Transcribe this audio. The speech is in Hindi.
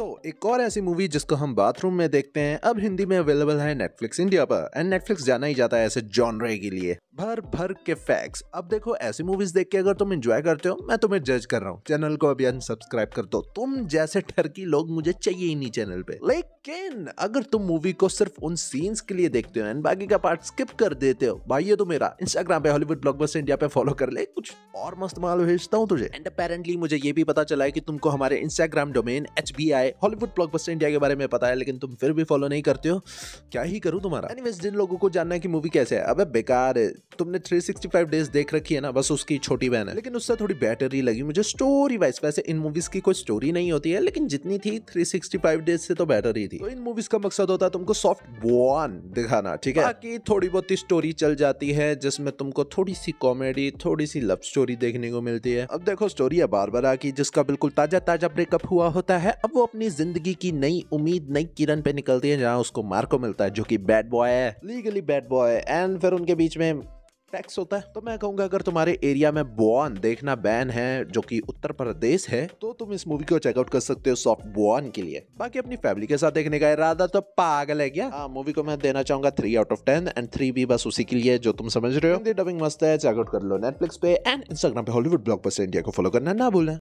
तो एक और ऐसी मूवी जिसको हम बाथरूम में देखते हैं अब हिंदी में अवेलेबल है नेटफ्लिक्स इंडिया पर एंड नेटफ्लिक्स जाना ही जाता है ऐसे जॉनरे के लिए भर भर के फैक्ट्स अब देखो ऐसी मूवीज देख के अगर तुम एंजॉय करते हो मैं तुम्हें जज कर रहा हूँ चैनल को अभी अनसब्सक्राइब कर दो तुम जैसे ठरकी लोग मुझे चाहिए ही नहीं चैनल पे लेकिन अगर तुम मूवी को सिर्फ उन सीन्स के लिए देखते हो एंड बाकी का पार्ट स्किप कर देते हो भाई ये तो मेरा इंस्टाग्राम पे हॉलीवुड ब्लॉगबस्टर इंडिया पे फॉलो कर ले कुछ और मस्त माल भेजता हूँ तुझे एंड अपेरेंटली मुझे ये भी पता चला है की तुमको हमारे Instagram domain H Hollywood block India के बारे में पता है लेकिन तुम फिर भी फॉलो नहीं करते हो क्या ही करूँ तुम्हारा जिन लोगों को जानना है की मूवी कैसे है अब बेकार है तुमने 365 डेज देख रखी है ना बस उसकी छोटी बहन है लेकिन उससे थोड़ी बेटर ही लगी मुझे स्टोरी वाइज वैसे इन मूवीज की कोई स्टोरी नहीं होती है लेकिन जितनी थी 365 डेज से तो बेटर ही थी तो इन मूवीज का मकसद होता है तुमको सॉफ्ट बोन दिखाना ठीक है बाकी थोड़ी बहुत स्टोरी चल जाती है जिसमें तुमको थोड़ी सी कॉमेडी थोड़ी सी लव स्टोरी देखने को मिलती है अब देखो स्टोरी है बार बार की जिसका बिल्कुल ताजा ताजा ब्रेकअप हुआ होता है अब वो अपनी जिंदगी की नई उम्मीद नई किरण पे निकलती है जहाँ उसको मार्को मिलता है जो की बैड बॉय है लीगली बैड बॉय एंड फिर उनके बीच में टैक्स होता है तो मैं कहूंगा अगर तुम्हारे एरिया में बुआन देखना बैन है जो कि उत्तर प्रदेश है तो तुम इस मूवी को चेकआउट कर सकते हो सॉफ्ट बुआन के लिए बाकी अपनी फैमिली के साथ देखने का इरादा तो पागल है क्या मूवी हाँ, को मैं देना चाहूंगा three out of ten and three भी बस उसी के लिए जो तुम समझ रहे हो डबिंग मस्त है चेकआउट कर लो नेटफ्लिक्स पे एंड इंस्टाग्राम पे हॉलीवुड ब्लॉग पर इंडिया को फॉलो करना ना भूलें